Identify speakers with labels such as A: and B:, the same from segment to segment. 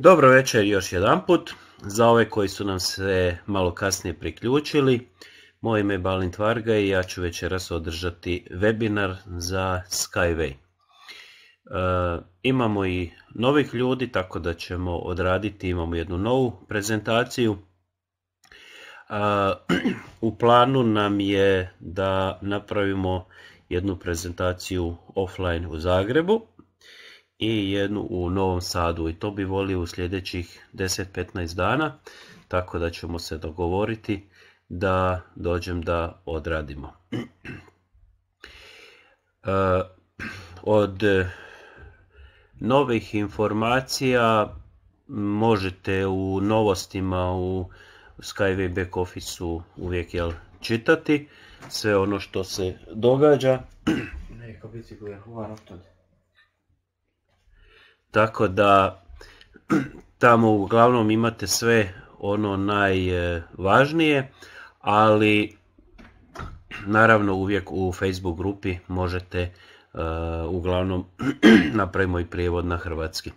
A: Dobro večer još jedanput. Za ove koji su nam se malo kasnije priključili, moje ime je Balint Varga i ja ću večeras održati webinar za Skyway. E, imamo i novih ljudi, tako da ćemo odraditi, imamo jednu novu prezentaciju. E, u planu nam je da napravimo jednu prezentaciju offline u Zagrebu i e jednu u Novom Sadu i to bi volio u sljedećih 10-15 dana, tako da ćemo se dogovoriti da dođem da odradimo. E, od novih informacija možete u novostima u Skyway back officeu uvijek jel, čitati sve ono što se događa. Neka hvala tako da tamo uglavnom imate sve ono najvažnije, ali naravno uvijek u Facebook grupi možete e, uglavnom napravimo i prijevod na hrvatski. E,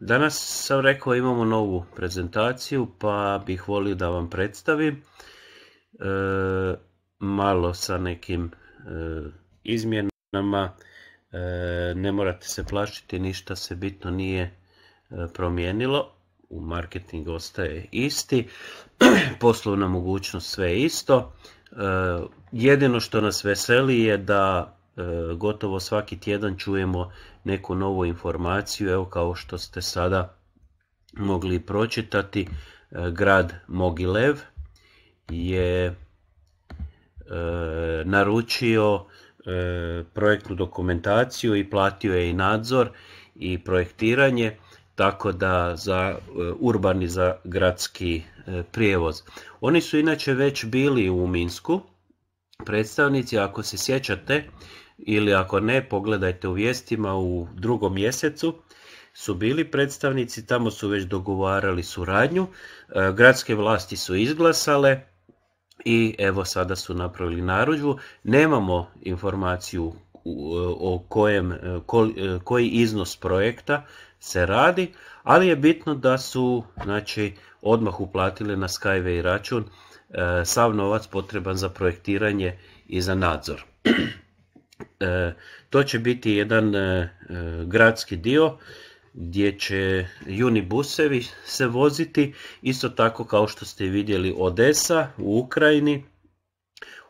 A: danas sam rekao imamo novu prezentaciju pa bih volio da vam predstavim e, malo sa nekim izmjenama. E, ne morate se plašiti, ništa se bitno nije e, promijenilo, u marketing ostaje isti, poslovna mogućnost sve isto. E, jedino što nas veseli je da gotovo svaki tjedan čujemo neku novu informaciju, evo kao što ste sada mogli pročitati, grad Mogilev je naručio E, projektnu dokumentaciju i platio je i nadzor i projektiranje tako da za e, urbani za gradski e, prijevoz. Oni su inače već bili u Minsku, predstavnici ako se sjećate ili ako ne pogledajte u vijestima u drugom mjesecu su bili predstavnici, tamo su već dogovarali suradnju, gradske vlasti su izglasale i evo sada su napravili narudžbu. Nemamo informaciju o kojem, koji iznos projekta se radi, ali je bitno da su znači, odmah uplatili na Skyway račun e, sav novac potreban za projektiranje i za nadzor. E, to će biti jedan e, gradski dio gdje će juni busevi se voziti, isto tako kao što ste vidjeli Odesa u Ukrajini,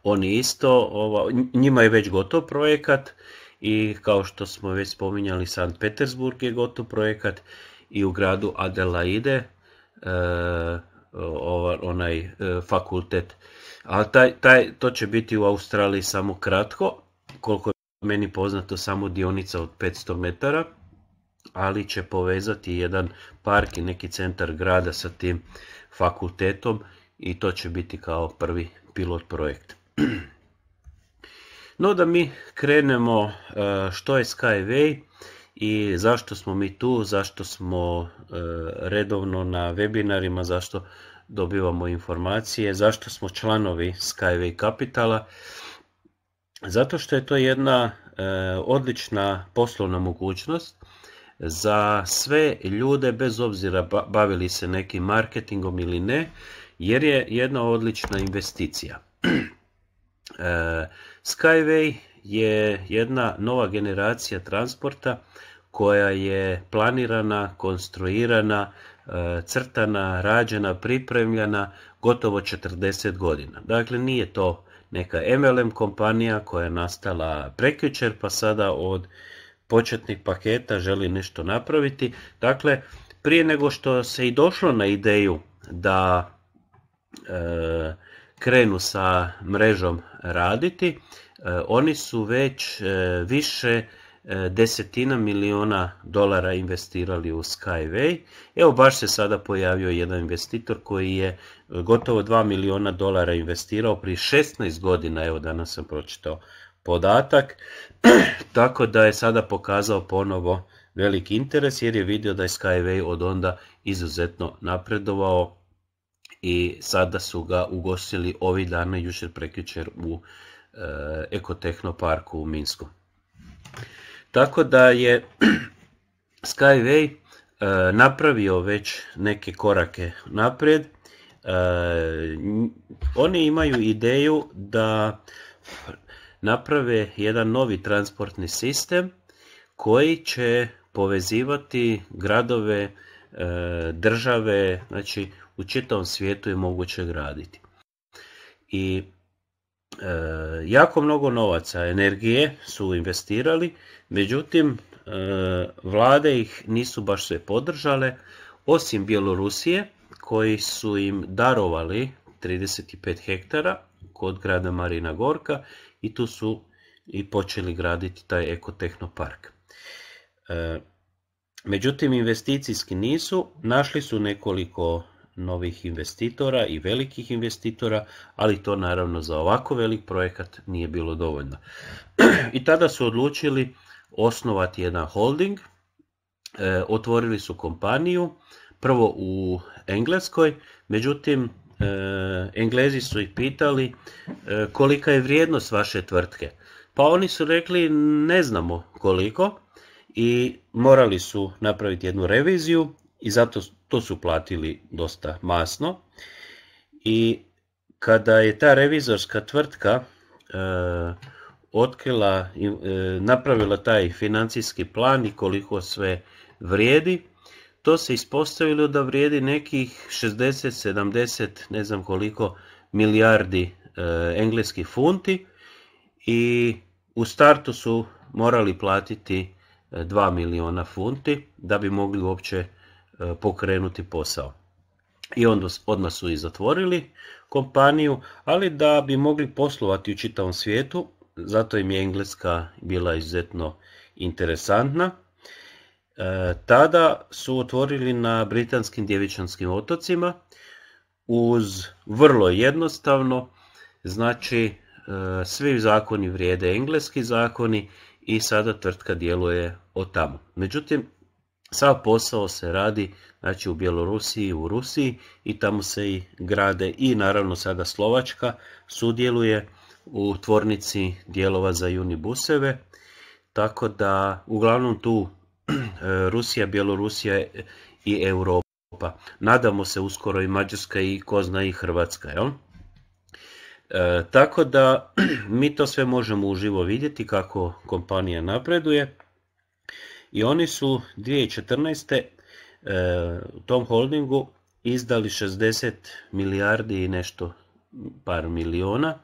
A: oni isto, ova, njima je već gotov projekat i kao što smo već spominjali San Petersburg je gotov projekat i u gradu Adelaide e, onaj e, fakultet. A taj, taj, to će biti u Australiji samo kratko, koliko je meni poznato samo dionica od 500 metara ali će povezati jedan park i neki centar grada sa tim fakultetom i to će biti kao prvi pilot projekt. No da mi krenemo e, što je Skyway i zašto smo mi tu, zašto smo e, redovno na webinarima, zašto dobivamo informacije, zašto smo članovi Skyway Capitala. Zato što je to jedna e, odlična poslovna mogućnost za sve ljude bez obzira bavili se nekim marketingom ili ne jer je jedna odlična investicija. E, Skyway je jedna nova generacija transporta koja je planirana, konstruirana, e, crtana, rađena, pripremljena gotovo 40 godina. Dakle, nije to neka MLM kompanija koja je nastala prekjučer pa sada od Početnih paketa želi nešto napraviti. Dakle, prije nego što se i došlo na ideju da e, krenu sa mrežom raditi, e, oni su već e, više desetina miliona dolara investirali u Skyway. Evo baš se sada pojavio jedan investitor koji je gotovo 2 miliona dolara investirao prije 16 godina, evo danas sam pročitao podatak. tako da je sada pokazao ponovo velik interes jer je vidio da je Skyway od onda izuzetno napredovao i sada su ga ugostili ovi dana jučer prekjučer u eh, Ekotehnoparku u Minsku. Tako da je Skyway eh, napravio već neke korake naprijed. Eh, oni imaju ideju da naprave jedan novi transportni sistem koji će povezivati gradove, e, države, znači u čitavom svijetu je moguće graditi. I e, jako mnogo novaca, energije su investirali, međutim e, vlade ih nisu baš sve podržale, osim Bjelorusije koji su im darovali 35 hektara kod grada Marina Gorka i tu su i počeli graditi taj ekotehnopark. E, međutim, investicijski nisu, našli su nekoliko novih investitora i velikih investitora, ali to naravno za ovako velik projekat nije bilo dovoljno. I tada su odlučili osnovati jedan holding, e, otvorili su kompaniju, prvo u Engleskoj, međutim E, Englezi su ih pitali e, kolika je vrijednost vaše tvrtke. Pa oni su rekli ne znamo koliko i morali su napraviti jednu reviziju i zato to su platili dosta masno. I kada je ta revizorska tvrtka e, otkrila, napravila taj financijski plan i koliko sve vrijedi, to se ispostavilo da vrijedi nekih 60, 70, ne znam koliko milijardi e, engleskih funti i u startu su morali platiti 2 e, milijuna funti da bi mogli uopće e, pokrenuti posao. I onda odmah su i zatvorili kompaniju, ali da bi mogli poslovati u čitavom svijetu, zato im je Engleska bila izuzetno interesantna E, tada su otvorili na britanskim djevičanskim otocima uz vrlo jednostavno, znači e, svi zakoni vrijede engleski zakoni i sada tvrtka djeluje od tamo. Međutim, sav posao se radi znači u Bjelorusiji, u Rusiji i tamo se i grade i naravno sada Slovačka sudjeluje u tvornici dijelova za Unibuseve tako da uglavnom tu Rusija, Bjelorusija i Europa. Nadamo se uskoro i Mađarska i kozna zna i Hrvatska. Jel? E, tako da mi to sve možemo uživo vidjeti kako kompanija napreduje. I oni su 2014. E, u tom holdingu izdali 60 milijardi i nešto par miliona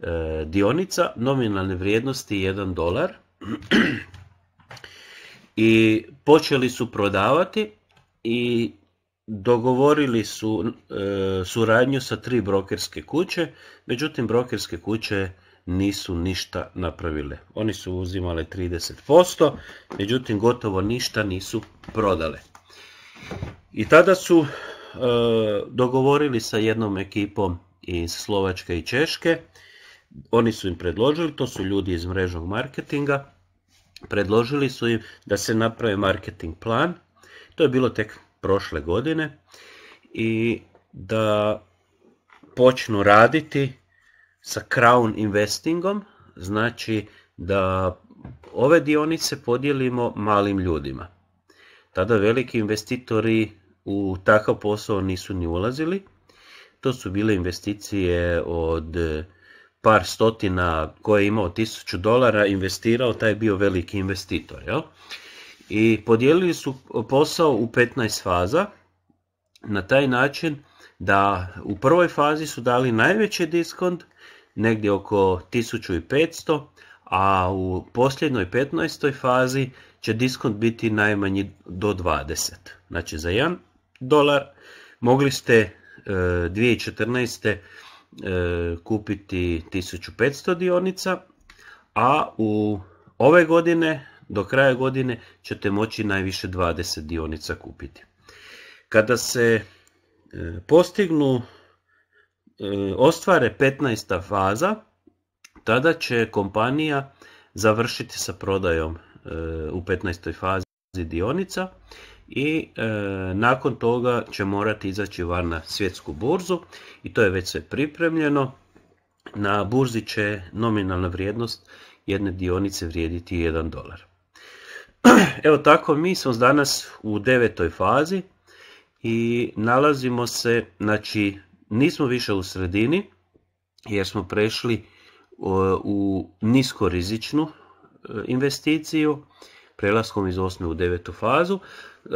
A: e, dionica nominalne vrijednosti 1 dolar I počeli su prodavati i dogovorili su e, suradnju sa tri brokerske kuće, međutim brokerske kuće nisu ništa napravile. Oni su uzimale 30%, međutim gotovo ništa nisu prodale. I tada su e, dogovorili sa jednom ekipom iz Slovačke i Češke, oni su im predložili, to su ljudi iz mrežnog marketinga, Predložili su im da se naprave marketing plan, to je bilo tek prošle godine, i da počnu raditi sa Crown Investingom, znači da ove dionice podijelimo malim ljudima. Tada veliki investitori u takav posao nisu ni ulazili. To su bile investicije od par stotina koje je imao tisuću dolara investirao, taj je bio veliki investitor. Jel? I podijelili su posao u 15 faza na taj način da u prvoj fazi su dali najveći diskont, negdje oko 1500, a u posljednoj, 15. fazi će diskont biti najmanji do 20. Znači za 1 dolar mogli ste 2014 e, E, kupiti 1500 dionica, a u ove godine, do kraja godine, ćete moći najviše 20 dionica kupiti. Kada se e, postignu, e, ostvare 15. faza, tada će kompanija završiti sa prodajom u 15. fazi dionica i e, nakon toga će morati izaći van na svjetsku burzu i to je već sve pripremljeno. Na burzi će nominalna vrijednost jedne dionice vrijediti 1 dolar. Evo tako, mi smo danas u devetoj fazi i nalazimo se, znači nismo više u sredini jer smo prešli e, u niskorizičnu e, investiciju prelaskom iz osme u devetu fazu e,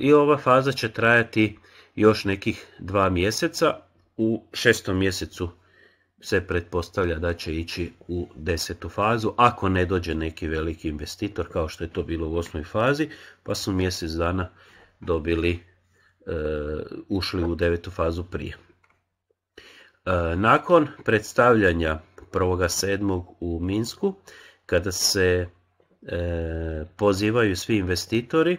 A: i ova faza će trajati još nekih dva mjeseca. U šestom mjesecu se pretpostavlja da će ići u desetu fazu, ako ne dođe neki veliki investitor kao što je to bilo u osmoj fazi, pa su mjesec dana dobili, e, ušli u devetu fazu prije. E, nakon predstavljanja 1.7. u Minsku, kada se E, pozivaju svi investitori.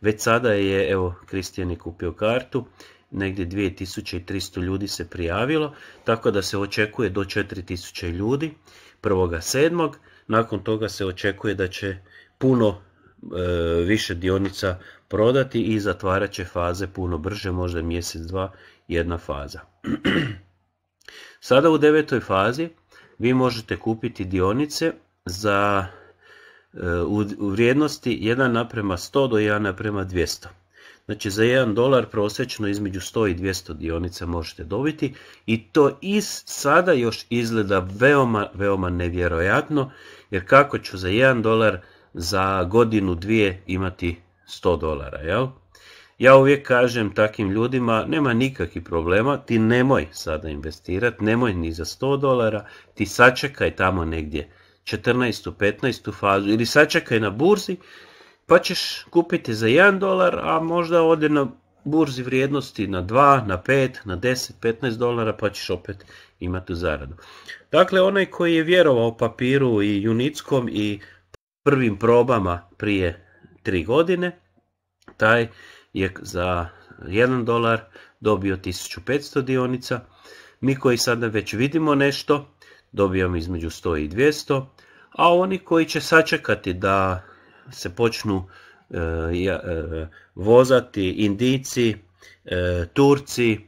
A: Već sada je, evo, Kristijan je kupio kartu, negdje 2300 ljudi se prijavilo, tako da se očekuje do 4000 ljudi 1.7. Nakon toga se očekuje da će puno e, više dionica prodati i zatvarat će faze puno brže, možda mjesec, dva, jedna faza. Sada u devetoj fazi vi možete kupiti dionice za u vrijednosti 1 naprema 100 do 1 naprema 200. Znači za 1 dolar prosječno između 100 i 200 dionica možete dobiti i to iz sada još izgleda veoma, veoma nevjerojatno jer kako ću za 1 dolar za godinu dvije imati 100 dolara, jel? Ja uvijek kažem takim ljudima, nema nikakvih problema, ti nemoj sada investirati, nemoj ni za 100 dolara, ti sačekaj tamo negdje 14. 15. fazu ili sačekaj na burzi pa ćeš kupiti za 1 dolar, a možda ode na burzi vrijednosti na 2, na 5, na 10, 15 dolara pa ćeš opet imati zaradu. Dakle, onaj koji je vjerovao papiru i junickom i prvim probama prije 3 godine, taj je za 1 dolar dobio 1500 dionica. Mi koji sada već vidimo nešto, dobijam između 100 i 200, a oni koji će sačekati da se počnu e, e, vozati Indijci, e, Turci,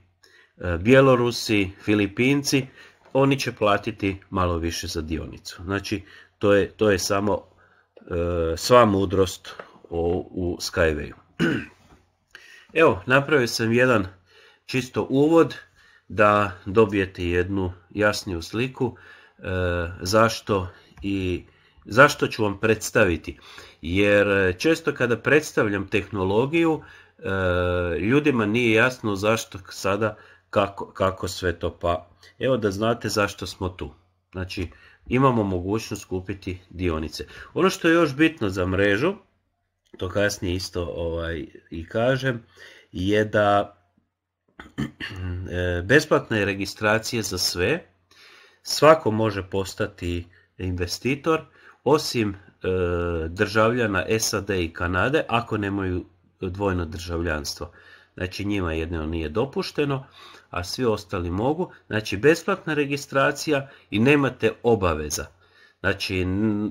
A: Bjelorusi, Filipinci, oni će platiti malo više za dionicu. Znači, to je, to je samo sva mudrost u, u Skywayu. Evo, napravio sam jedan čisto uvod da dobijete jednu jasniju sliku E, zašto i zašto ću vam predstaviti. Jer e, često kada predstavljam tehnologiju, e, ljudima nije jasno zašto sada kako, kako sve to pa. Evo da znate zašto smo tu. Znači imamo mogućnost kupiti dionice. Ono što je još bitno za mrežu, to kasnije isto ovaj, i kažem, je da besplatna je registracija za sve, Svako može postati investitor osim e, državljana SAD i Kanade ako nemaju dvojno državljanstvo. Znači njima jedno nije dopušteno, a svi ostali mogu. Znači besplatna registracija i nemate obaveza. Znači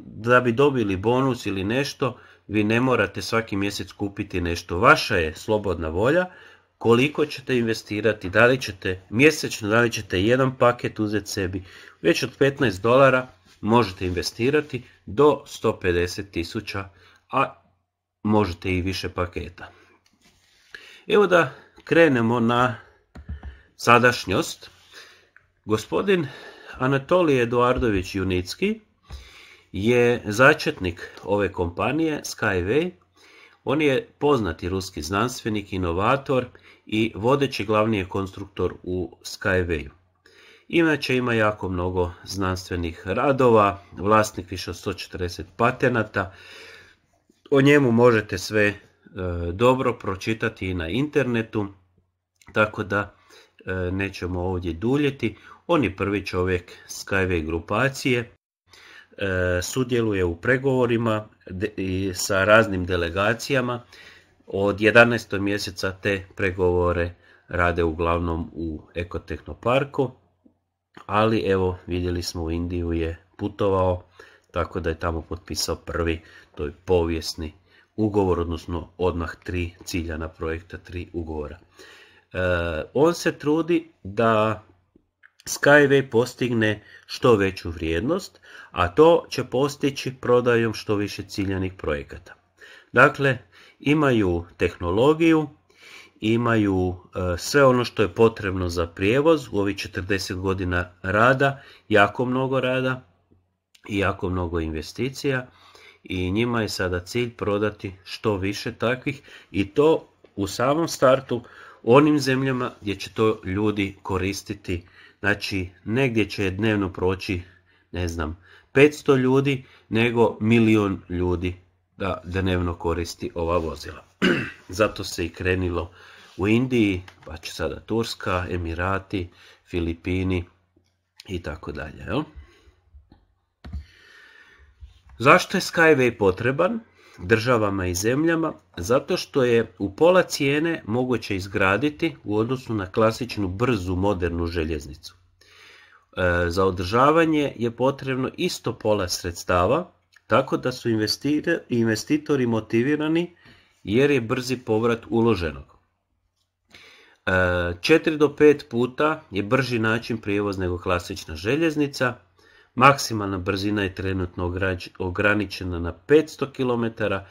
A: da bi dobili bonus ili nešto, vi ne morate svaki mjesec kupiti nešto. Vaša je slobodna volja koliko ćete investirati, da li ćete mjesečno, da li ćete jedan paket uzeti sebi. Već od 15 dolara možete investirati do 150 tisuća, a možete i više paketa. Evo da krenemo na sadašnjost. Gospodin Anatolij Eduardović Junicki je začetnik ove kompanije Skyway. On je poznati ruski znanstvenik, inovator i vodeći glavni je konstruktor u SkyWay-u. Inače ima jako mnogo znanstvenih radova, vlasnik više od 140 patenata. O njemu možete sve e, dobro pročitati i na internetu, tako da e, nećemo ovdje duljeti. On je prvi čovjek Skyway grupacije, e, sudjeluje u pregovorima i sa raznim delegacijama, od 11. mjeseca te pregovore rade uglavnom u Ekotehnoparku, ali evo vidjeli smo u Indiju je putovao, tako da je tamo potpisao prvi, to je povijesni ugovor, odnosno odmah tri ciljana projekta, tri ugovora. E, on se trudi da Skyway postigne što veću vrijednost, a to će postići prodajom što više ciljanih projekata. Dakle, imaju tehnologiju, imaju e, sve ono što je potrebno za prijevoz u ovih 40 godina rada, jako mnogo rada i jako mnogo investicija i njima je sada cilj prodati što više takvih i to u samom startu onim zemljama gdje će to ljudi koristiti. Znači negdje će dnevno proći ne znam 500 ljudi nego milion ljudi da dnevno koristi ova vozila. Zato se i krenilo u Indiji, pa će sada Turska, Emirati, Filipini i tako dalje. Zašto je Skyway potreban državama i zemljama? Zato što je u pola cijene moguće izgraditi u odnosu na klasičnu brzu modernu željeznicu. E, za održavanje je potrebno isto pola sredstava, tako da su investitori motivirani jer je brzi povrat uloženog. 4 e, do 5 puta je brži način prijevoz nego klasična željeznica. Maksimalna brzina je trenutno ograničena na 500 km, e,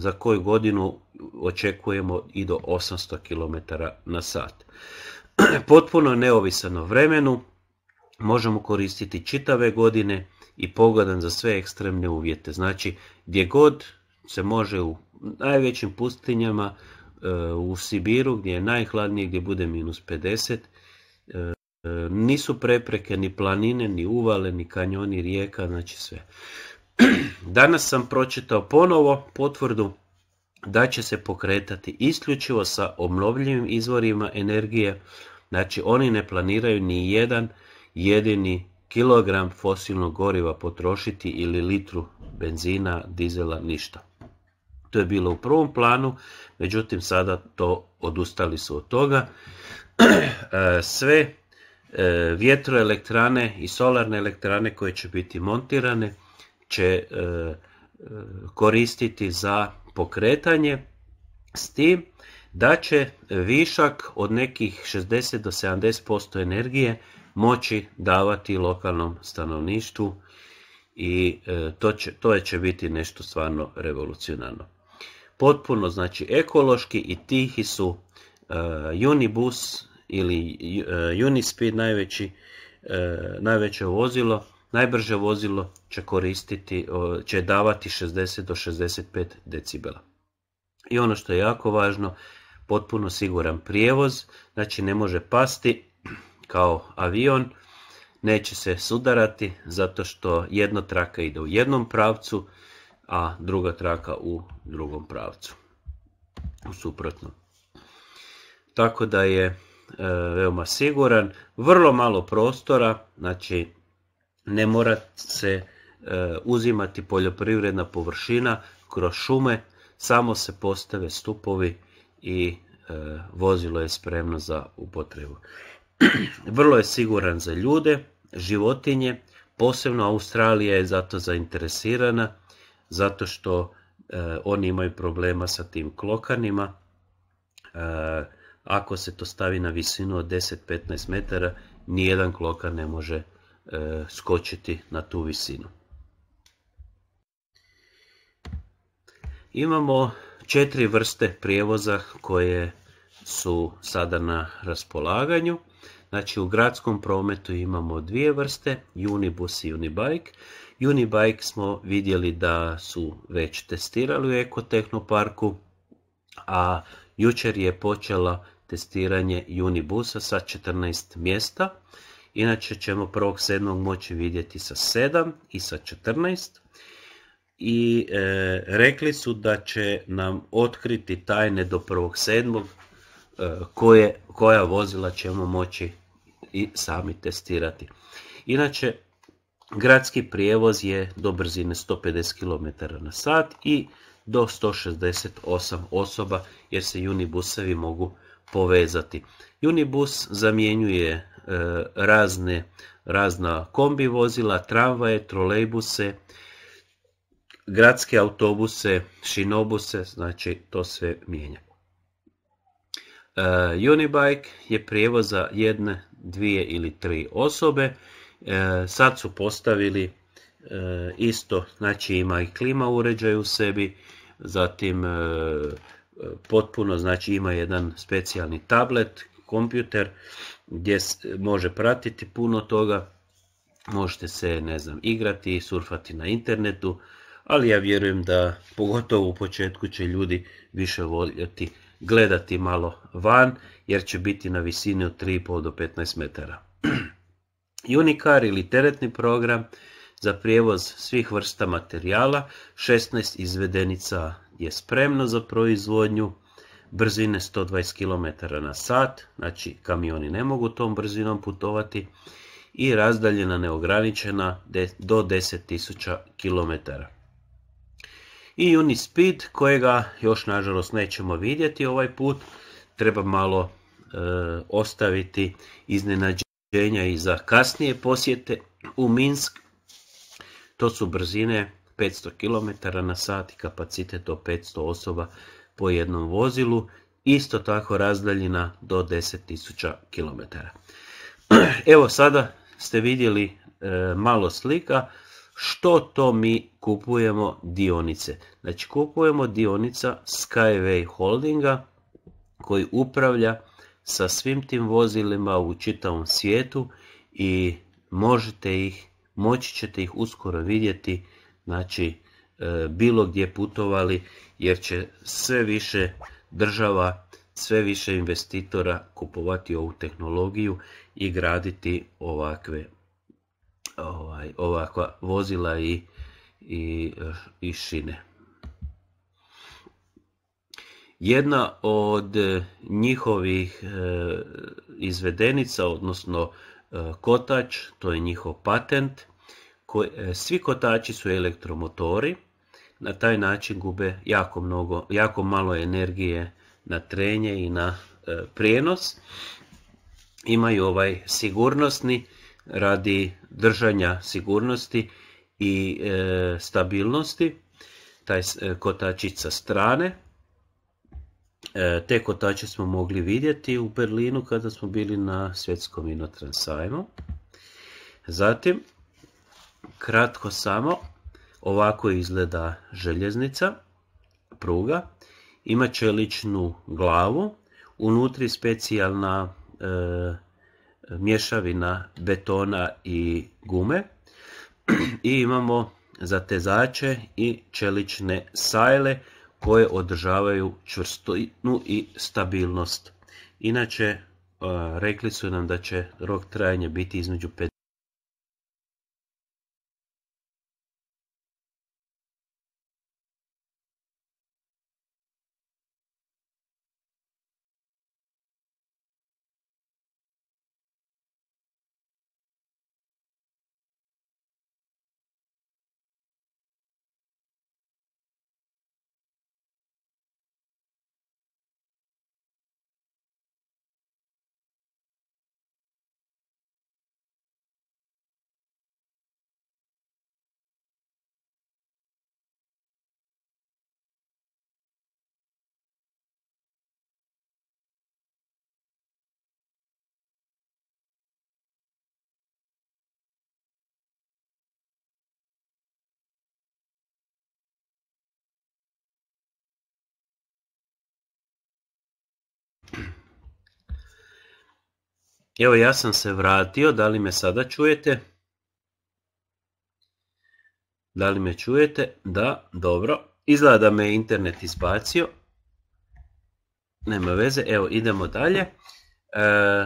A: za koju godinu očekujemo i do 800 km na sat. Potpuno neovisano vremenu, možemo koristiti čitave godine, i pogodan za sve ekstremne uvjete. Znači, gdje god se može u najvećim pustinjama, e, u Sibiru gdje je najhladnije, gdje bude minus 50, e, e, nisu prepreke ni planine, ni uvale, ni kanjoni, rijeka, znači sve. Danas sam pročitao ponovo potvrdu da će se pokretati isključivo sa obnovljivim izvorima energije, znači oni ne planiraju ni jedan jedini kilogram fosilnog goriva potrošiti ili litru benzina, dizela, ništa. To je bilo u prvom planu, međutim sada to odustali su od toga. E, sve e, vjetroelektrane i solarne elektrane koje će biti montirane će e, koristiti za pokretanje s tim da će višak od nekih 60 do 70% energije moći davati lokalnom stanovništvu i e, to će, to će biti nešto stvarno revolucionarno. Potpuno znači ekološki i tihi su uh, Unibus ili uh, e, Unispeed najveći, najveće vozilo, najbrže vozilo će koristiti, će davati 60 do 65 decibela. I ono što je jako važno, potpuno siguran prijevoz, znači ne može pasti, kao avion, neće se sudarati zato što jedna traka ide u jednom pravcu, a druga traka u drugom pravcu, u suprotnom. Tako da je e, veoma siguran, vrlo malo prostora, znači ne mora se e, uzimati poljoprivredna površina kroz šume, samo se postave stupovi i e, vozilo je spremno za upotrebu. Vrlo je siguran za ljude, životinje, posebno Australija je zato zainteresirana, zato što e, oni imaju problema sa tim klokanima. E, ako se to stavi na visinu od 10-15 metara, nijedan klokan ne može e, skočiti na tu visinu. Imamo četiri vrste prijevoza koje su sada na raspolaganju. Znači u gradskom prometu imamo dvije vrste, Unibus i Unibike. Unibike smo vidjeli da su već testirali u Ekotehnoparku, a jučer je počela testiranje Unibusa sa 14 mjesta. Inače ćemo sedmog moći vidjeti sa 7 i sa 14 i e, rekli su da će nam otkriti tajne do sedmog, Eh, koje, koja vozila ćemo moći i sami testirati. Inače, gradski prijevoz je do brzine 150 km na sat i do 168 osoba jer se unibusevi mogu povezati. Unibus zamjenjuje eh, razne, razna kombi vozila, tramvaje, trolejbuse, gradske autobuse, šinobuse, znači to sve mijenja. Eh, Unibike je prijevoz za jedne, dvije ili tri osobe. Eh, sad su postavili eh, isto, znači ima i klima uređaj u sebi, zatim potpuno, znači ima jedan specijalni tablet, kompjuter gdje može pratiti puno toga, možete se, ne znam, igrati, surfati na internetu, ali ja vjerujem da pogotovo u početku će ljudi više voljeti gledati malo van jer će biti na visini od 3,5 do 15 metara. Unicar ili teretni program za prijevoz svih vrsta materijala, 16 izvedenica je spremno za proizvodnju, brzine 120 km na sat, znači kamioni ne mogu tom brzinom putovati i razdaljena neograničena do 10.000 km i Unispeed kojega još nažalost nećemo vidjeti ovaj put. Treba malo e, ostaviti iznenađenja i za kasnije posjete u Minsk. To su brzine 500 km na sat i kapacitet do 500 osoba po jednom vozilu. Isto tako razdaljina do 10.000 km. Evo sada ste vidjeli e, malo slika što to mi kupujemo dionice? Znači kupujemo dionica Skyway Holdinga koji upravlja sa svim tim vozilima u čitavom svijetu i možete ih, moći ćete ih uskoro vidjeti znači e, bilo gdje putovali jer će sve više država, sve više investitora kupovati ovu tehnologiju i graditi ovakve ovaj, ovakva vozila i, i, eh, i šine. Jedna od eh, njihovih eh, izvedenica, odnosno kotač, to je njihov patent, svi kotači su elektromotori, na taj način gube jako, mnogo, jako malo energije na trenje i na prijenos. Imaju ovaj sigurnosni radi držanja sigurnosti i e, stabilnosti, taj e, kotačić sa strane. E, te kotače smo mogli vidjeti u Berlinu kada smo bili na svjetskom inotransajmu. Zatim, kratko samo, ovako izgleda željeznica, pruga. Ima čeličnu glavu, unutri specijalna mješavina betona i gume i imamo zatezače i čelične sajle koje održavaju čvrstinu i stabilnost. Inače, rekli su nam da će rok trajanja biti između 5 Evo ja sam se vratio, da li me sada čujete? Da li me čujete? Da, dobro. Izgleda da me internet izbacio. Nema veze, evo idemo dalje. E,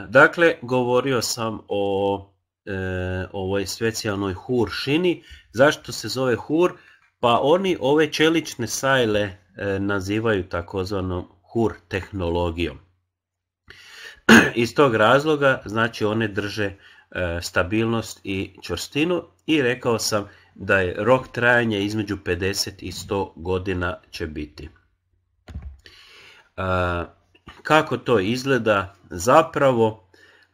A: dakle, govorio sam o e, ovoj specijalnoj huršini. Zašto se zove hur? Pa oni ove čelične sajle e, nazivaju takozvanom hur tehnologijom. Iz tog razloga, znači one drže e, stabilnost i čvrstinu i rekao sam da je rok trajanja između 50 i 100 godina će biti. E, kako to izgleda zapravo?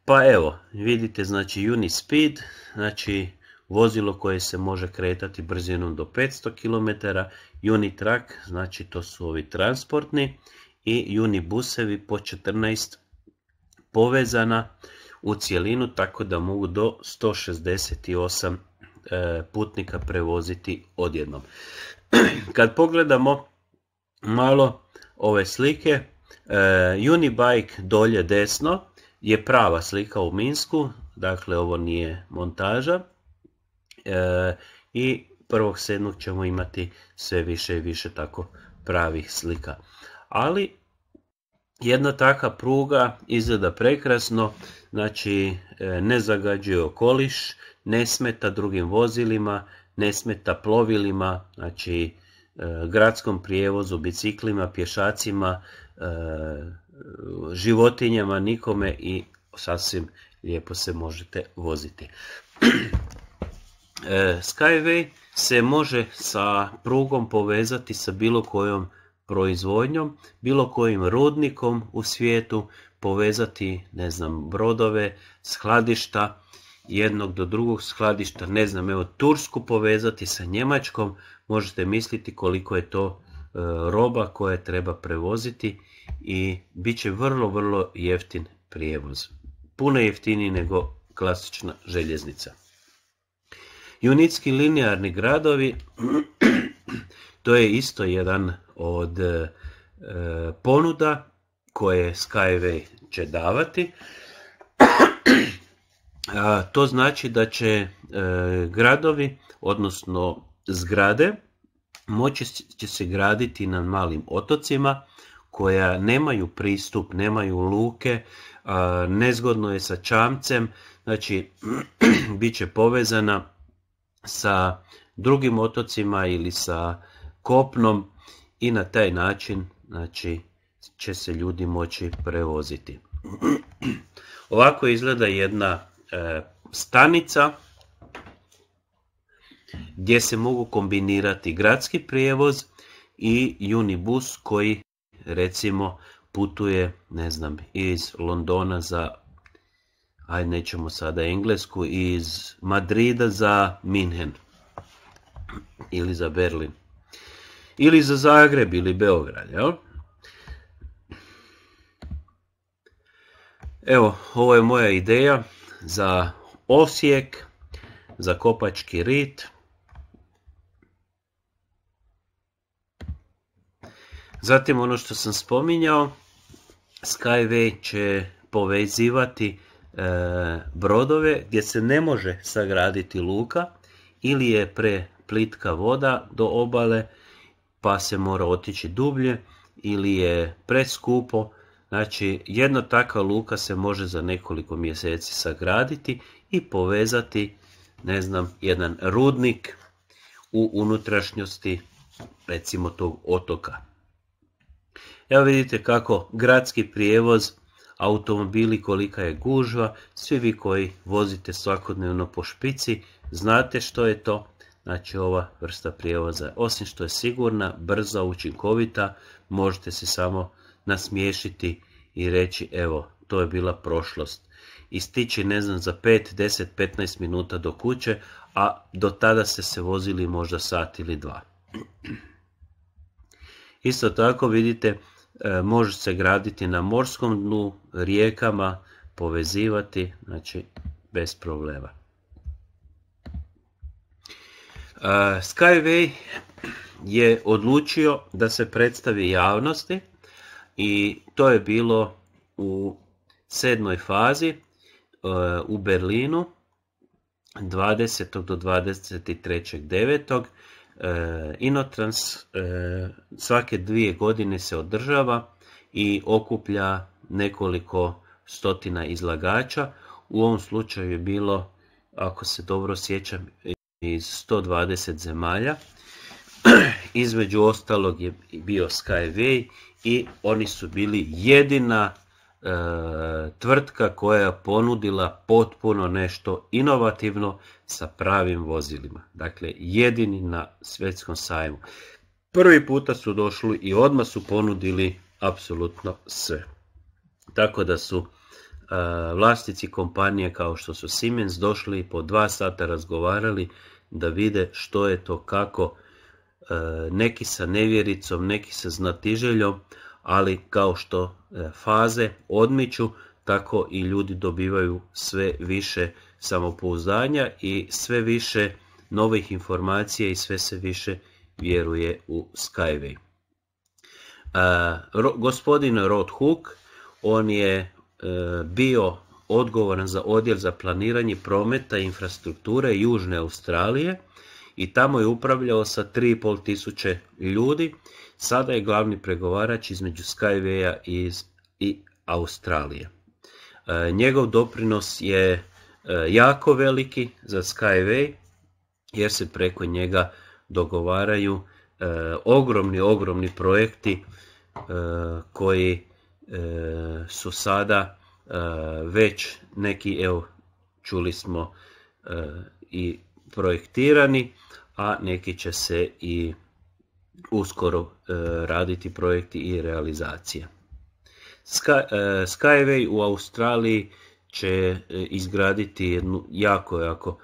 A: Pa evo, vidite znači Unispeed, znači vozilo koje se može kretati brzinom do 500 km, Unitrack, znači to su ovi transportni i Unibusevi po 14 povezana u cijelinu, tako da mogu do 168 e, putnika prevoziti odjednom. Kad pogledamo malo ove slike, e, Unibike dolje desno je prava slika u Minsku, dakle ovo nije montaža e, i prvog sedmog ćemo imati sve više i više tako pravih slika. Ali jedna takva pruga izgleda prekrasno, znači e, ne zagađuje okoliš, ne smeta drugim vozilima, ne smeta plovilima, znači e, gradskom prijevozu, biciklima, pješacima, e, životinjama, nikome i sasvim lijepo se možete voziti. Skyway se može sa prugom povezati sa bilo kojom proizvodnjom, bilo kojim rudnikom u svijetu, povezati, ne znam, brodove, skladišta, jednog do drugog skladišta, ne znam, evo Tursku povezati sa Njemačkom, možete misliti koliko je to e, roba koje treba prevoziti i bit će vrlo, vrlo jeftin prijevoz. Puno jeftiniji nego klasična željeznica. Junitski linijarni gradovi, to je isto jedan od e, ponuda koje Skyway će davati. to znači da će e, gradovi, odnosno zgrade, moći će se graditi na malim otocima koja nemaju pristup, nemaju luke, nezgodno je sa čamcem, znači bit će povezana sa drugim otocima ili sa kopnom i na taj način znači, će se ljudi moći prevoziti. Ovako izgleda jedna e, stanica gdje se mogu kombinirati gradski prijevoz i unibus koji recimo putuje ne znam iz Londona za aj nećemo sada englesku iz Madrida za Minhen ili za Berlin ili za Zagreb ili Beograd, jel? Evo, ovo je moja ideja za Osijek, za Kopački rit. Zatim ono što sam spominjao, Skyway će povezivati e, brodove gdje se ne može sagraditi luka ili je pre plitka voda do obale pa se mora otići dublje ili je preskupo. Znači jedna takva luka se može za nekoliko mjeseci sagraditi i povezati ne znam, jedan rudnik u unutrašnjosti recimo tog otoka. Evo vidite kako gradski prijevoz, automobili kolika je gužva, svi vi koji vozite svakodnevno po špici znate što je to Znači ova vrsta prijevoza, osim što je sigurna, brza, učinkovita, možete se samo nasmiješiti i reći evo, to je bila prošlost. I stići ne znam za 5, 10, 15 minuta do kuće, a do tada ste se vozili možda sat ili dva. Isto tako vidite, e, može se graditi na morskom dnu, rijekama, povezivati, znači bez problema. Uh, Skyway je odlučio da se predstavi javnosti i to je bilo u sedmoj fazi uh, u Berlinu 20. do 23.9. Uh, Inotrans svake dvije godine se održava i okuplja nekoliko stotina izlagača. U ovom slučaju je bilo, ako se dobro sjećam, iz 120 zemalja. Između ostalog je bio Skyway i oni su bili jedina e, tvrtka koja je ponudila potpuno nešto inovativno sa pravim vozilima. Dakle, jedini na svjetskom sajmu. Prvi puta su došli i odmah su ponudili apsolutno sve. Tako da su e, vlastici kompanije kao što su Siemens došli i po dva sata razgovarali da vide što je to kako, e, neki sa nevjericom, neki sa znatiželjom, ali kao što e, faze odmiću, tako i ljudi dobivaju sve više samopouzdanja i sve više novih informacija i sve se više vjeruje u Skyway. E, gospodin Rod Hook, on je bio odgovoran za odjel za planiranje prometa i infrastrukture Južne Australije i tamo je upravljao sa 3500 ljudi. Sada je glavni pregovarač između skyway iz, i Australije. E, njegov doprinos je e, jako veliki za Skyway jer se preko njega dogovaraju e, ogromni, ogromni projekti koji su sada Eh, već neki, evo, čuli smo eh, i projektirani, a neki će se i uskoro eh, raditi projekti i realizacije. Skyway u Australiji će izgraditi jednu jako, jako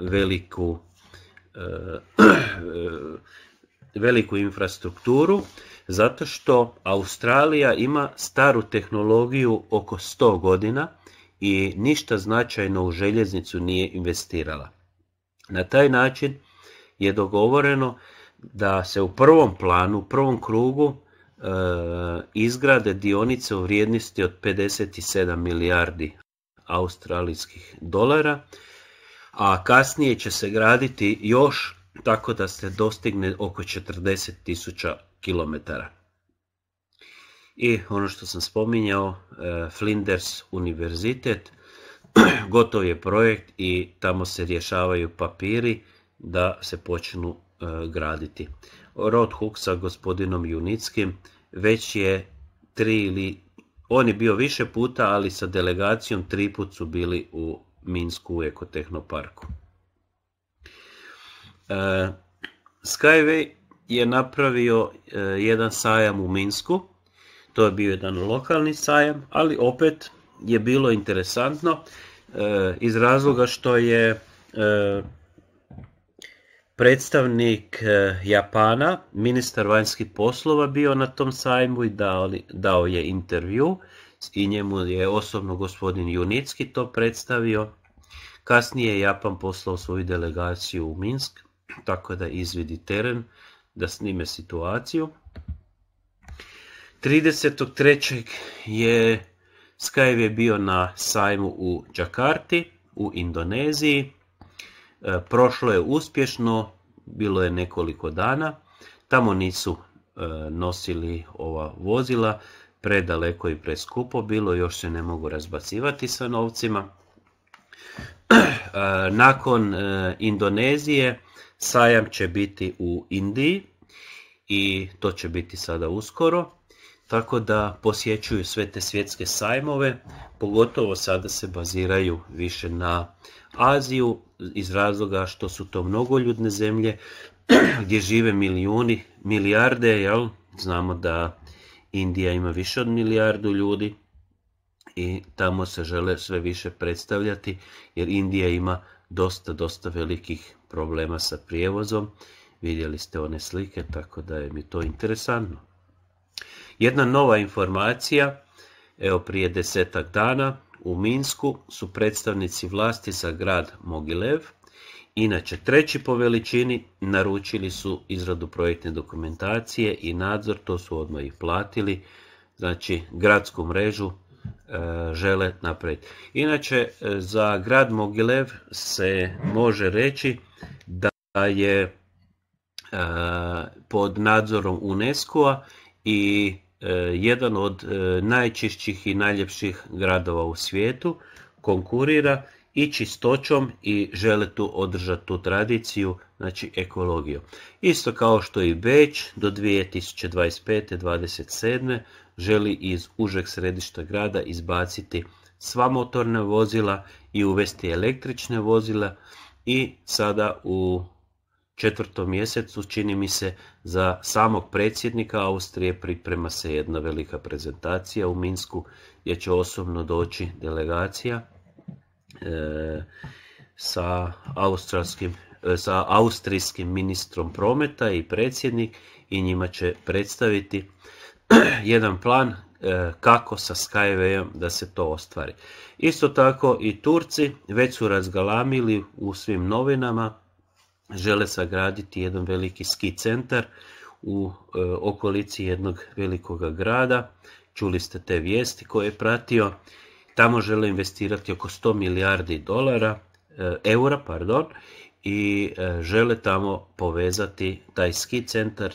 A: veliku veliku infrastrukturu zato što Australija ima staru tehnologiju oko 100 godina i ništa značajno u željeznicu nije investirala. Na taj način je dogovoreno da se u prvom planu, u prvom krugu e, izgrade dionice u vrijednosti od 57 milijardi australijskih dolara, a kasnije će se graditi još tako da se dostigne oko 40.000 km. I ono što sam spominjao, e, Flinders univerzitet, gotov je projekt i tamo se rješavaju papiri da se počnu e, graditi. Rod sa gospodinom Junickim već je tri ili, on je bio više puta, ali sa delegacijom tri put su bili u Minsku u ekotehnoparku. E, Skyway je napravio e, jedan sajam u Minsku, to je bio jedan lokalni sajam, ali opet je bilo interesantno e, iz razloga što je predstavnik Japana, ministar vanjskih poslova bio na tom sajmu i dao, je intervju i njemu je osobno gospodin Junicki to predstavio. Kasnije je Japan poslao svoju delegaciju u Minsk tako da izvidi teren, da snime situaciju. 33. je Skyve je bio na sajmu u Džakarti, u Indoneziji. E, prošlo je uspješno, bilo je nekoliko dana. Tamo nisu e, nosili ova vozila, predaleko i preskupo bilo, još se ne mogu razbacivati sa novcima. E, nakon Indonezije Sajam će biti u Indiji i to će biti sada uskoro. Tako da posjećuju sve te svjetske sajmove, pogotovo sada se baziraju više na Aziju iz razloga što su to mnogoljudne zemlje gdje žive milijuni, milijarde, jel? Znamo da Indija ima više od milijardu ljudi i tamo se žele sve više predstavljati jer Indija ima dosta, dosta velikih problema sa prijevozom. Vidjeli ste one slike, tako da je mi to interesantno. Jedna nova informacija, evo prije desetak dana, u Minsku su predstavnici vlasti za grad Mogilev, inače treći po veličini, naručili su izradu projektne dokumentacije i nadzor, to su odmah i platili, znači gradsku mrežu E, žele napraviti. Inače, e, za grad Mogilev se može reći da je e, pod nadzorom UNESCO-a i jedan od najčišćih i najljepših gradova u svijetu konkurira i čistoćom i žele tu održati tu tradiciju, znači ekologiju. Isto kao što i Beč do 2025. 27 želi iz užeg središta grada izbaciti sva motorna vozila i uvesti električne vozila i sada u četvrtom mjesecu čini mi se za samog predsjednika Austrije priprema se jedna velika prezentacija u Minsku gdje će osobno doći delegacija e, sa australskim e, sa austrijskim ministrom prometa i predsjednik i njima će predstaviti jedan plan e, kako sa skyway da se to ostvari. Isto tako i Turci već su razgalamili u svim novinama, žele sagraditi jedan veliki ski centar u e, okolici jednog velikog grada. Čuli ste te vijesti koje je pratio. Tamo žele investirati oko 100 milijardi dolara, e, eura, pardon, i žele tamo povezati taj ski centar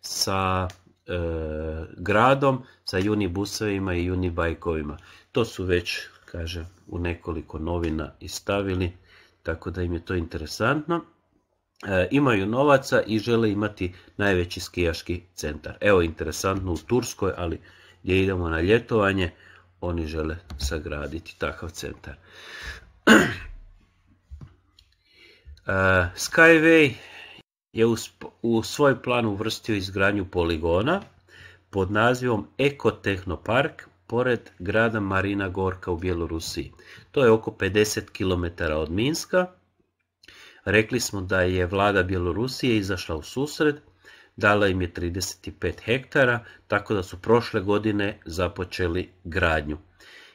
A: sa e, gradom sa unibusovima i bajkovima. To su već, kažem, u nekoliko novina istavili, tako da im je to interesantno. E, imaju novaca i žele imati najveći skijaški centar. Evo, interesantno u Turskoj, ali gdje idemo na ljetovanje, oni žele sagraditi takav centar. E, Skyway je u svoj plan uvrstio izgradnju poligona pod nazivom Ekotehnopark pored grada Marina Gorka u Bjelorusiji. To je oko 50 km od Minska. Rekli smo da je vlada Bjelorusije izašla u susred, dala im je 35 hektara, tako da su prošle godine započeli gradnju.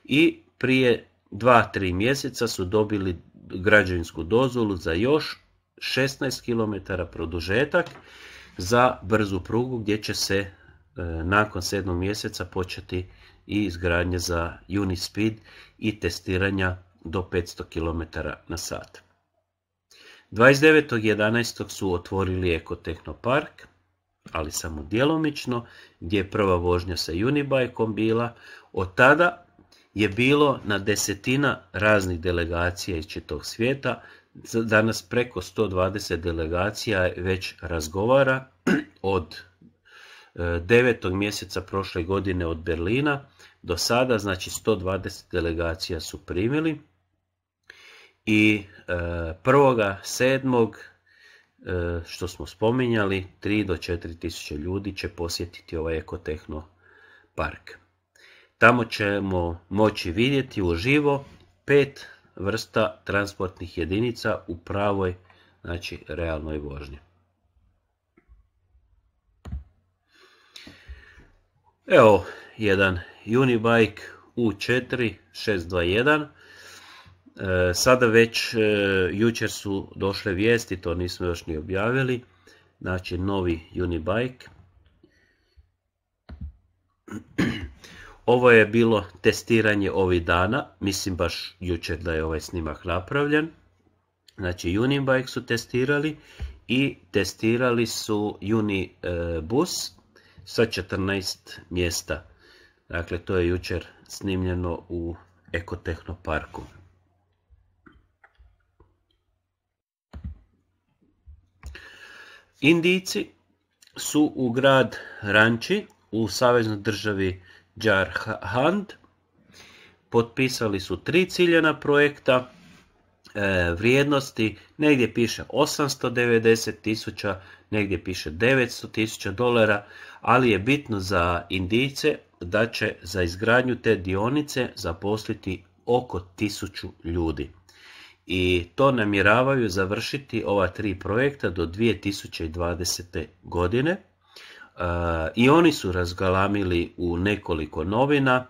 A: I prije 2-3 mjeseca su dobili građevinsku dozvolu za još 16 km produžetak za brzu prugu gdje će se e, nakon 7. mjeseca početi i izgradnje za Unispeed i testiranja do 500 km na sat. 29.11. su otvorili Ekotehnopark, ali samo djelomično, gdje je prva vožnja sa Unibajkom bila. Od tada je bilo na desetina raznih delegacija iz tog svijeta danas preko 120 delegacija već razgovara od 9. E, mjeseca prošle godine od Berlina do sada, znači 120 delegacija su primili i 1.7. E, e, što smo spominjali, 3 do 4 tisuće ljudi će posjetiti ovaj ekotehno park. Tamo ćemo moći vidjeti uživo pet vrsta transportnih jedinica u pravoj, znači realnoj vožnji. Evo jedan Unibike U4 621. E, sada već e, jučer su došle vijesti, to nismo još ni objavili. Znači novi Unibike Ovo je bilo testiranje ovih dana, mislim baš jučer da je ovaj snimak napravljen. Znači Unibike su testirali i testirali su Unibus e, sa 14 mjesta. Dakle, to je jučer snimljeno u Ekotehnoparku. Indijici su u grad Ranči u saveznoj državi Hand, Potpisali su tri ciljena projekta e, vrijednosti, negdje piše 890 tisuća, negdje piše 900 tisuća dolara, ali je bitno za Indijice da će za izgradnju te dionice zaposliti oko tisuću ljudi. I to namjeravaju završiti ova tri projekta do 2020. godine. Eh, I oni su razgalamili u nekoliko novina.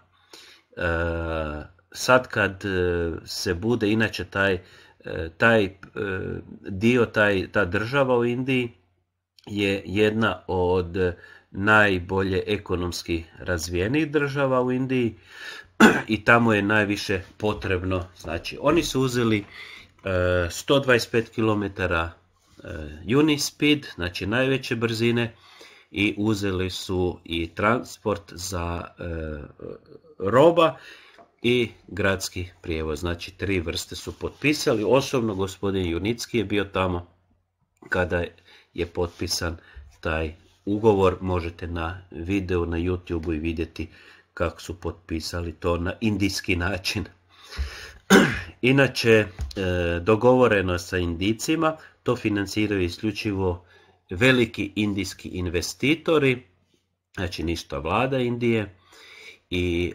A: Eh, sad kad eh, se bude, inače taj, taj dio, taj, ta država u Indiji je jedna od najbolje ekonomski razvijenih država u Indiji i tamo je najviše potrebno. Znači, oni su uzeli 125 km speed, znači najveće brzine, i uzeli su i transport za e, roba i gradski prijevoz. Znači tri vrste su potpisali. Osobno gospodin Junicki je bio tamo kada je potpisan taj ugovor. Možete na videu na YouTube i vidjeti kako su potpisali to na indijski način. Inače, e, dogovoreno sa indicima, to financiraju isključivo veliki indijski investitori, znači ništa vlada Indije, i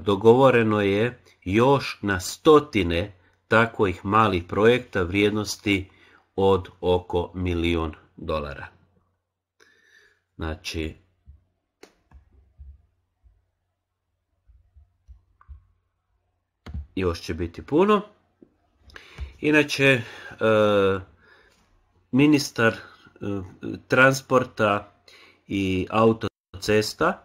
A: dogovoreno je još na stotine takvih malih projekta vrijednosti od oko milijun dolara. Znači, još će biti puno. Inače, e, ministar transporta i autocesta,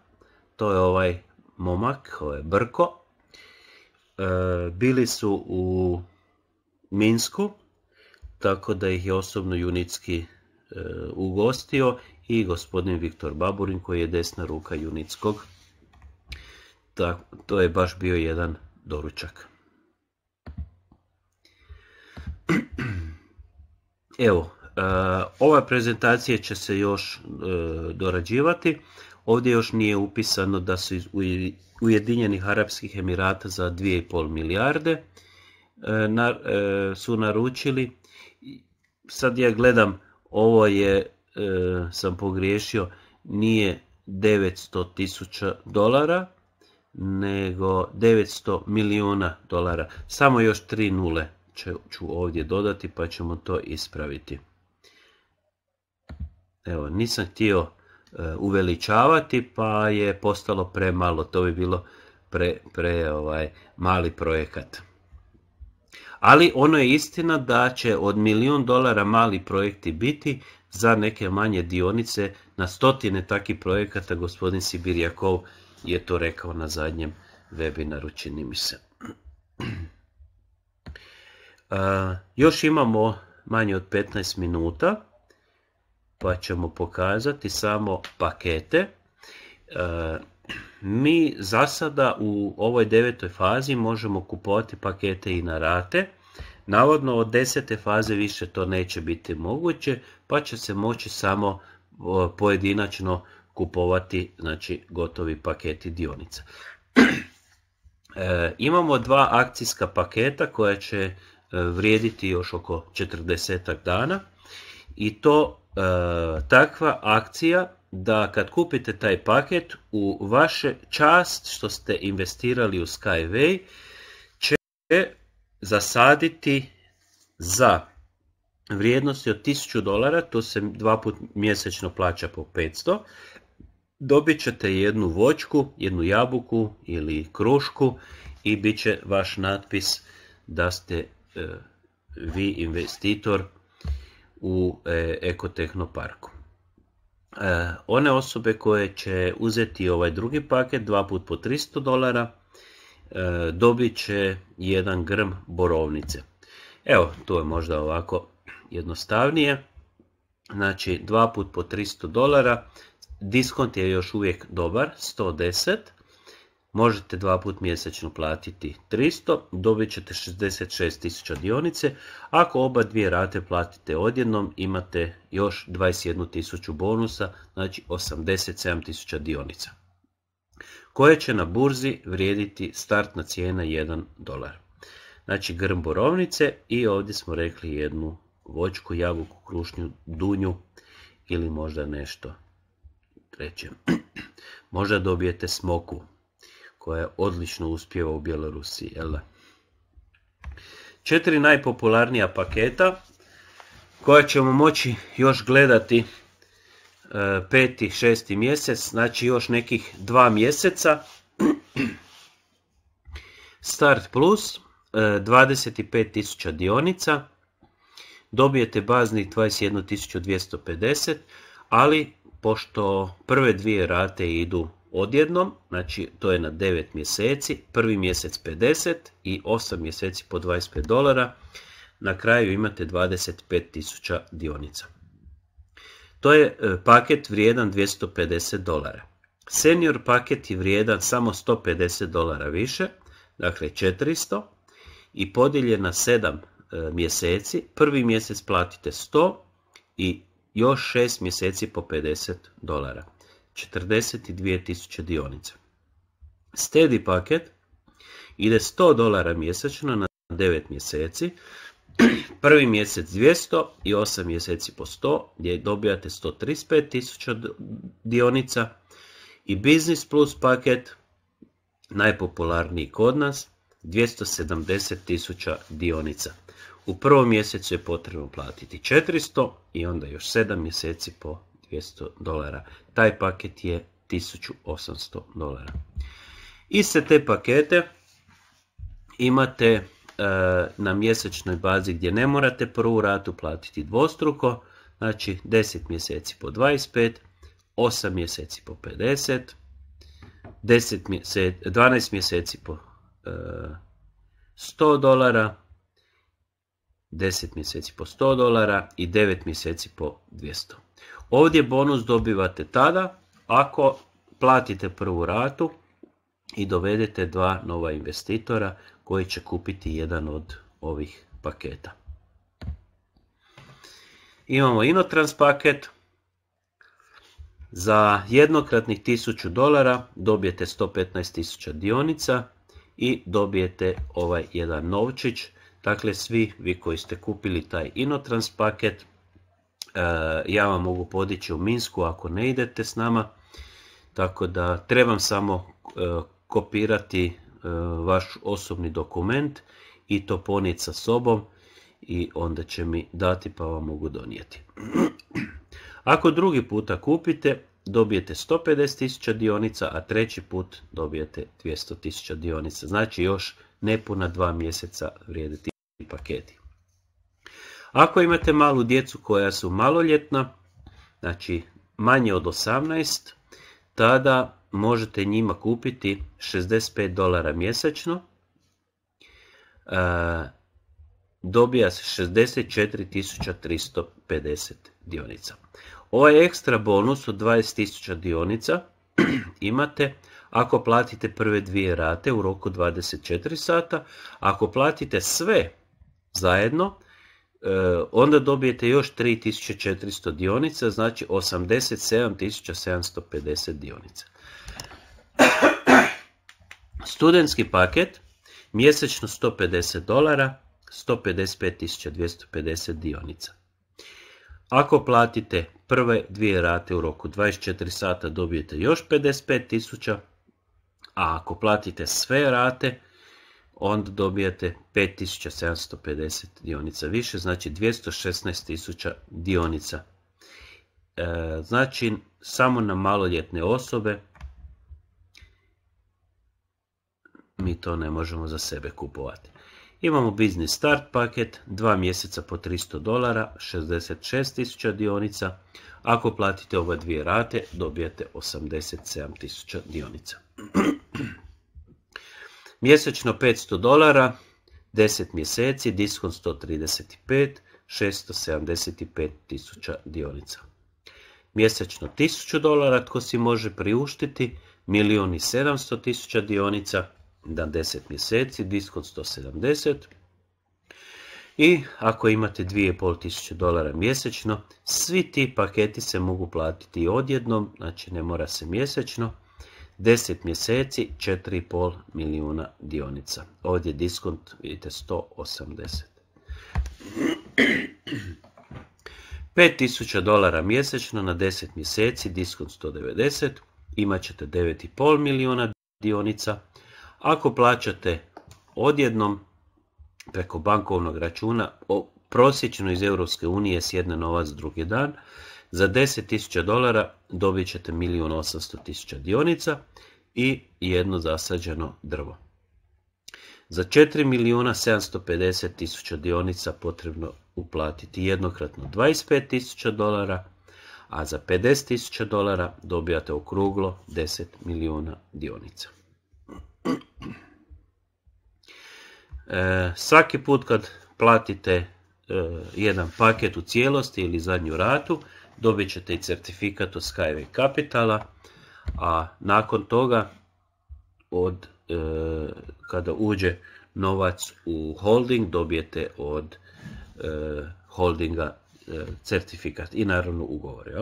A: to je ovaj momak, ovo ovaj je Brko, e, bili su u Minsku, tako da ih je osobno Junitski e, ugostio i gospodin Viktor Baburin koji je desna ruka Junickog. To je baš bio jedan doručak. Evo, Eh, ova prezentacija će se još eh, dorađivati. Ovdje još nije upisano da su Ujedinjenih Arapskih Emirata za 2,5 milijarde eh, su naručili. Sad ja gledam, ovo je, sam pogriješio, nije 900 tisuća dolara, nego 900 milijuna dolara. Samo još tri nule ću ovdje dodati pa ćemo to ispraviti. Evo, nisam htio e, uveličavati pa je postalo premalo, to bi bilo pre, ovaj, mali projekat. Ali ono je istina da će od milijun dolara mali projekti biti za neke manje dionice na stotine takvih projekata. Gospodin Sibirjakov je to rekao na zadnjem webinaru, čini mi se. E, još imamo manje od 15 minuta pa ćemo pokazati samo pakete. E, mi za sada u ovoj devetoj fazi možemo kupovati pakete i na rate. Navodno od desete faze više to neće biti moguće, pa će se moći samo pojedinačno kupovati znači, gotovi paketi dionica. E, imamo dva akcijska paketa koja će e, vrijediti još oko 40 dana i to E, takva akcija da kad kupite taj paket u vaše čast što ste investirali u Skyway će zasaditi za vrijednosti od 1000 dolara, to se dva put mjesečno plaća po 500, dobit ćete jednu vočku jednu jabuku ili krušku i bit će vaš natpis da ste e, vi investitor u e, ekotehnoparku. E, one osobe koje će uzeti ovaj drugi paket, dva put po 300 dolara, e, dobit će jedan grm borovnice. Evo, to je možda ovako jednostavnije. Znači, dva put po 300 dolara, diskont je još uvijek dobar, 110 dolara možete dva put mjesečno platiti 300, dobit ćete 66.000 dionice. Ako oba dvije rate platite odjednom, imate još 21.000 bonusa, znači 87.000 dionica. Koje će na burzi vrijediti startna cijena 1 dolar. Znači grm borovnice i ovdje smo rekli jednu vočku, jabuku, krušnju, dunju ili možda nešto treće. možda dobijete smoku, koja odlično uspjeva u Bjelorusiji. Četiri najpopularnija paketa koja ćemo moći još gledati e, peti, šesti mjesec, znači još nekih dva mjeseca. Start Plus, 25.000 e, dionica, dobijete bazni 21.250, ali pošto prve dvije rate idu odjednom, znači to je na 9 mjeseci, prvi mjesec 50 i 8 mjeseci po 25 dolara, na kraju imate 25.000 dionica. To je e, paket vrijedan 250 dolara. Senior paket je vrijedan samo 150 dolara više, dakle 400 i podijeljen na 7 e, mjeseci. Prvi mjesec platite 100 i još 6 mjeseci po 50 dolara. 42.000 dionica. Steady paket ide 100 dolara mjesečno na 9 mjeseci, prvi mjesec 200 i 8 mjeseci po 100 gdje dobijate 135.000 dionica i Business Plus paket najpopularniji kod nas 270.000 dionica. U prvom mjesecu je potrebno platiti 400 i onda još 7 mjeseci po 1200 dolara. Taj paket je 1800 dolara. i Iste te pakete imate e, na mjesečnoj bazi gdje ne morate prvu ratu platiti dvostruko, znači 10 mjeseci po 25, 8 mjeseci po 50, 12 mjeseci po 100 e, dolara, 10 mjeseci po 100 dolara i 9 mjeseci po 200 Ovdje bonus dobivate tada ako platite prvu ratu i dovedete dva nova investitora koji će kupiti jedan od ovih paketa. Imamo Inotrans paket. Za jednokratnih 1000 dolara dobijete 115.000 dionica i dobijete ovaj jedan novčić. Dakle, svi vi koji ste kupili taj Inotrans paket Eh, ja vam mogu podići u Minsku ako ne idete s nama, tako da trebam samo eh, kopirati eh, vaš osobni dokument i to ponijeti sa sobom i onda će mi dati pa vam mogu donijeti. Ako drugi puta kupite, dobijete 150.000 dionica, a treći put dobijete 200.000 dionica. Znači još nepuna dva mjeseca vrijediti ti paketi. Ako imate malu djecu koja su maloljetna, znači manje od 18, tada možete njima kupiti 65 dolara mjesečno. Dobija se 64.350 dionica. Ovaj ekstra bonus od 20.000 dionica imate ako platite prve dvije rate u roku 24 sata, ako platite sve zajedno E, onda dobijete još 3400 dionica, znači 87.750 dionica. Studentski paket, mjesečno 150 dolara, 155.250 dionica. Ako platite prve dvije rate u roku 24 sata dobijete još 55.000, a ako platite sve rate onda dobijate 5750 dionica više, znači 216.000 dionica. E, znači, samo na maloljetne osobe mi to ne možemo za sebe kupovati. Imamo Business Start paket, 2 mjeseca po 300 dolara, 66.000 dionica. Ako platite ove dvije rate, dobijete 87.000 dionica. Mjesečno 500 dolara, 10 mjeseci, diskon 135, 675 dionica. Mjesečno 1000 dolara tko si može priuštiti, 1.700.000 dionica na 10 mjeseci, diskon 170. I ako imate 2500 dolara mjesečno, svi ti paketi se mogu platiti odjednom, znači ne mora se mjesečno. 10 mjeseci 4,5 milijuna dionica. Ovdje je diskont, vidite, 180. 5000 dolara mjesečno na 10 mjeseci, diskont 190, imat ćete 9,5 milijuna dionica. Ako plaćate odjednom preko bankovnog računa, prosječno iz EU s jedne novac drugi dan, za 10.000 dolara dobit ćete 1.800.000 dionica i jedno zasađeno drvo. Za 4.750.000 dionica potrebno uplatiti jednokratno 25.000 dolara, a za 50.000 dolara dobijate okruglo 10 milijuna dionica. E, svaki put kad platite e, jedan paket u cijelosti ili zadnju ratu, dobit ćete i certifikat od Skyway Capitala, a nakon toga od e, kada uđe novac u holding dobijete od e, holdinga e, certifikat i naravno ugovor.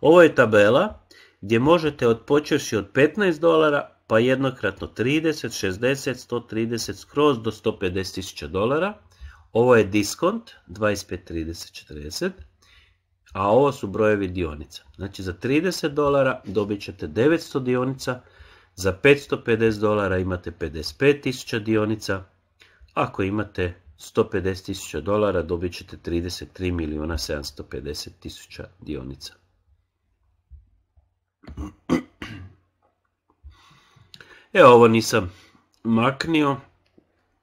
A: Ovo je tabela gdje možete od od 15 dolara pa jednokratno 30, 60, 130, skroz do 150 tisuća dolara ovo je diskont 25, 30, 40, a ovo su brojevi dionica. Znači za 30 dolara dobit ćete 900 dionica, za 550 dolara imate 55.000 dionica, ako imate 150.000 dolara dobit ćete 33 milijuna dionica. Evo ovo nisam maknio.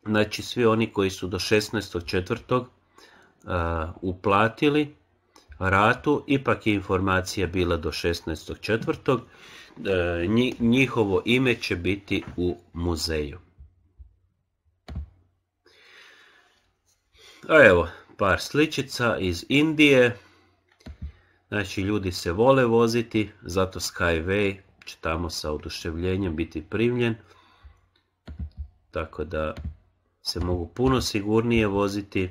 A: Znači svi oni koji su do 16.4. E, uplatili ratu, ipak je informacija bila do 16.4. E, njihovo ime će biti u muzeju. A evo, par sličica iz Indije. Znači, ljudi se vole voziti, zato Skyway će tamo sa oduševljenjem biti primljen. Tako da, se mogu puno sigurnije voziti,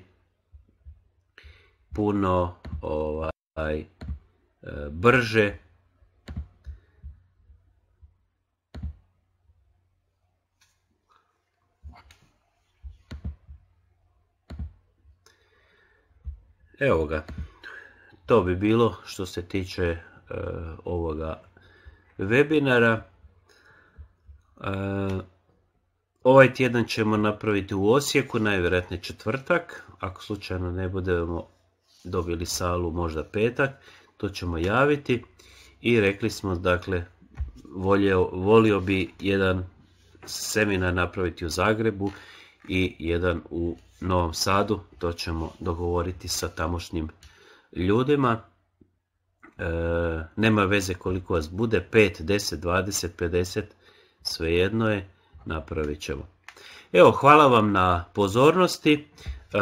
A: puno ovaj, e, brže. Evo ga, to bi bilo što se tiče e, ovoga webinara. E, Ovaj tjedan ćemo napraviti u Osijeku, najvjerojatnije četvrtak, ako slučajno ne budemo dobili salu možda petak, to ćemo javiti i rekli smo dakle volio, bi jedan seminar napraviti u Zagrebu i jedan u Novom Sadu, to ćemo dogovoriti sa tamošnjim ljudima. E, nema veze koliko vas bude, 5, 10, 20, 50, svejedno je napravit ćemo. Evo, hvala vam na pozornosti. E,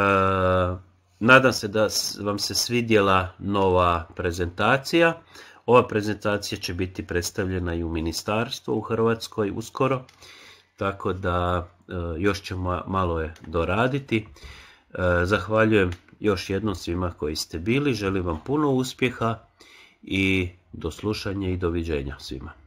A: nadam se da vam se svidjela nova prezentacija. Ova prezentacija će biti predstavljena i u ministarstvu u Hrvatskoj uskoro, tako da e, još ćemo malo je doraditi. E, zahvaljujem još jednom svima koji ste bili, želim vam puno uspjeha i do slušanja i doviđenja svima.